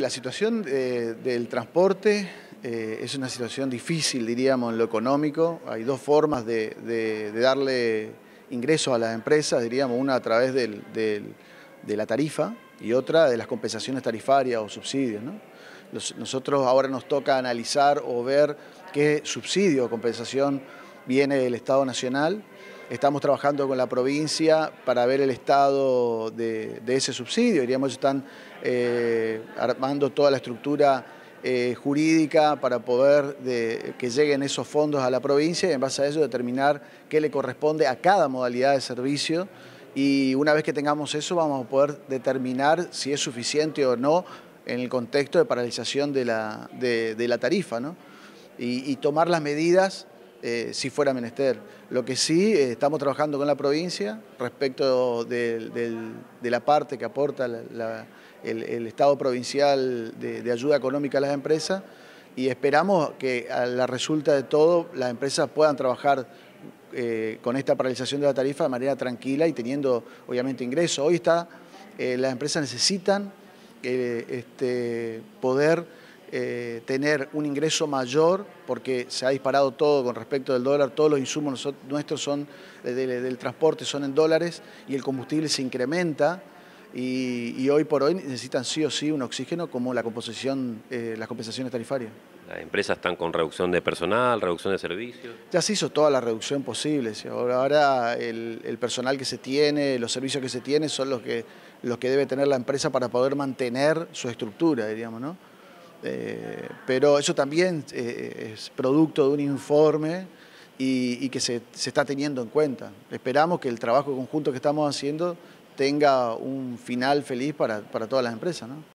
La situación eh, del transporte eh, es una situación difícil, diríamos, en lo económico. Hay dos formas de, darle ingresos a las empresas, diríamos, una a través de la tarifa y otra de las compensaciones tarifarias o subsidios. nosotros ahora nos toca analizar o ver qué subsidio o compensación viene del Estado Nacional Estamos trabajando con la provincia para ver el estado de, ese subsidio. Diríamos, están eh, armando toda la estructura eh, jurídica para poder que lleguen esos fondos a la provincia y en base a eso determinar qué le corresponde a cada modalidad de servicio. Y una vez que tengamos eso vamos a poder determinar si es suficiente o no en el contexto de paralización de la, tarifa ¿no? y, y tomar las medidas eh, si fuera menester. Lo que sí, eh, estamos trabajando con la provincia respecto de, la parte que aporta el, Estado provincial de, ayuda económica a las empresas y esperamos que a la resulta de todo las empresas puedan trabajar eh, con esta paralización de la tarifa de manera tranquila y teniendo obviamente ingreso Hoy está, las empresas necesitan este, poder eh, tener un ingreso mayor, porque se ha disparado todo con respecto del dólar, todos los insumos nuestros son eh, del transporte son en dólares y el combustible se incrementa. Y, hoy por hoy necesitan sí o sí un oxígeno como la composición, eh, las compensaciones tarifarias. Las empresas están con reducción de personal, reducción de servicios. Ya se hizo toda la reducción posible. Ahora el, personal que se tiene, los servicios que se tiene son los que, los que debe tener la empresa para poder mantener su estructura, diríamos, ¿no? Eh, pero eso también eh, es producto de un informe y, que se, está teniendo en cuenta. Esperamos que el trabajo conjunto que estamos haciendo tenga un final feliz para, para todas las empresas.